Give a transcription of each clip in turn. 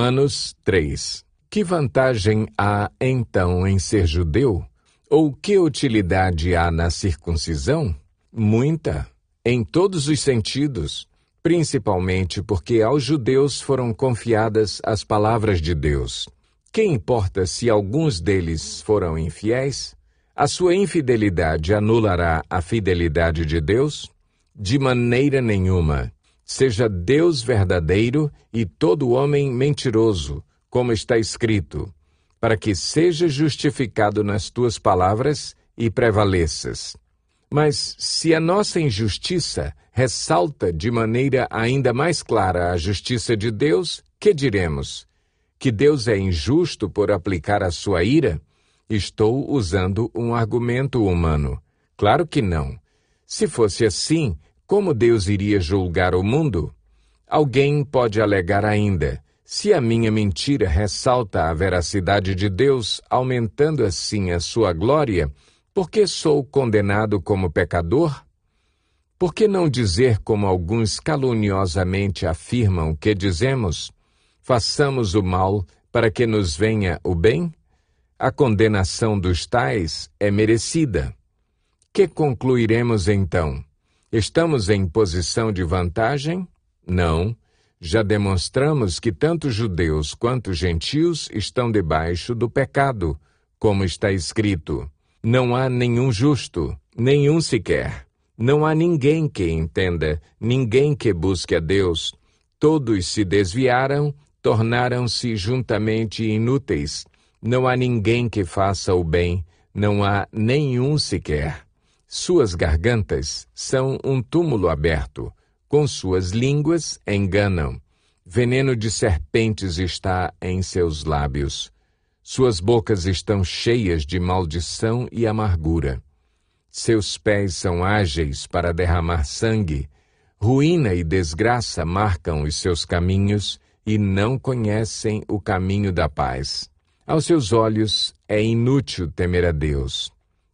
Romanos 3. Que vantagem há então em ser judeu? Ou que utilidade há na circuncisão? Muita, em todos os sentidos, principalmente porque aos judeus foram confiadas as palavras de Deus. Que importa se alguns deles foram infiéis? A sua infidelidade anulará a fidelidade de Deus? De maneira nenhuma seja Deus verdadeiro e todo homem mentiroso, como está escrito, para que seja justificado nas tuas palavras e prevaleças. Mas se a nossa injustiça ressalta de maneira ainda mais clara a justiça de Deus, que diremos? Que Deus é injusto por aplicar a sua ira? Estou usando um argumento humano. Claro que não. Se fosse assim, como Deus iria julgar o mundo? Alguém pode alegar ainda: se a minha mentira ressalta a veracidade de Deus, aumentando assim a sua glória, por que sou condenado como pecador? Por que não dizer como alguns caluniosamente afirmam que dizemos: façamos o mal para que nos venha o bem? A condenação dos tais é merecida. Que concluiremos então? Estamos em posição de vantagem? Não. Já demonstramos que tanto judeus quanto gentios estão debaixo do pecado, como está escrito: Não há nenhum justo, nenhum sequer. Não há ninguém que entenda, ninguém que busque a Deus. Todos se desviaram, tornaram-se juntamente inúteis. Não há ninguém que faça o bem, não há nenhum sequer. Suas gargantas são um túmulo aberto, com suas línguas enganam. Veneno de serpentes está em seus lábios. Suas bocas estão cheias de maldição e amargura. Seus pés são ágeis para derramar sangue. Ruína e desgraça marcam os seus caminhos e não conhecem o caminho da paz. Aos seus olhos é inútil temer a Deus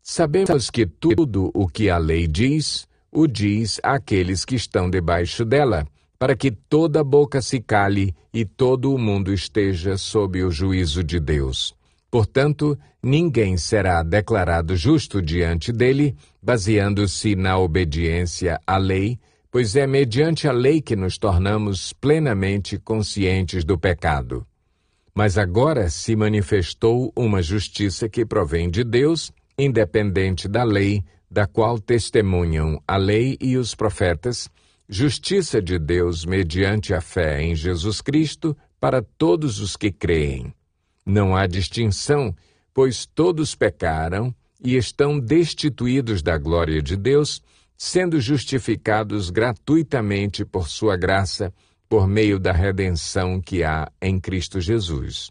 Sabemos que tudo o que a lei diz, o diz àqueles que estão debaixo dela, para que toda boca se cale e todo o mundo esteja sob o juízo de Deus. Portanto, ninguém será declarado justo diante dele, baseando-se na obediência à lei, pois é mediante a lei que nos tornamos plenamente conscientes do pecado. Mas agora se manifestou uma justiça que provém de Deus independente da lei, da qual testemunham a lei e os profetas, justiça de Deus mediante a fé em Jesus Cristo para todos os que creem. Não há distinção, pois todos pecaram e estão destituídos da glória de Deus, sendo justificados gratuitamente por sua graça, por meio da redenção que há em Cristo Jesus.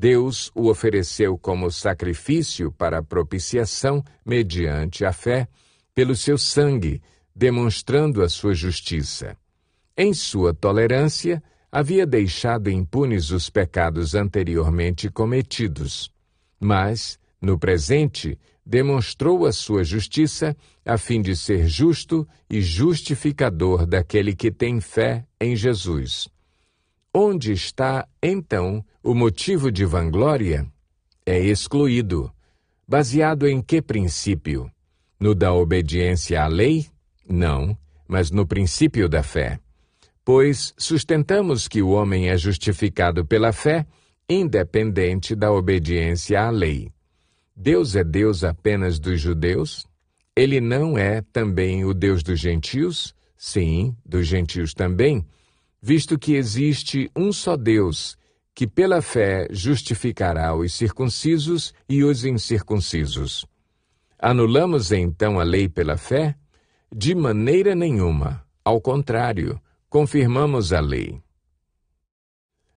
Deus o ofereceu como sacrifício para propiciação mediante a fé, pelo seu sangue, demonstrando a sua justiça. Em sua tolerância, havia deixado impunes os pecados anteriormente cometidos, mas, no presente, demonstrou a sua justiça a fim de ser justo e justificador daquele que tem fé em Jesus. Onde está, então, o motivo de vanglória? É excluído. Baseado em que princípio? No da obediência à lei? Não, mas no princípio da fé. Pois sustentamos que o homem é justificado pela fé, independente da obediência à lei. Deus é Deus apenas dos judeus? Ele não é também o Deus dos gentios? Sim, dos gentios também visto que existe um só Deus, que pela fé justificará os circuncisos e os incircuncisos. Anulamos então a lei pela fé? De maneira nenhuma. Ao contrário, confirmamos a lei.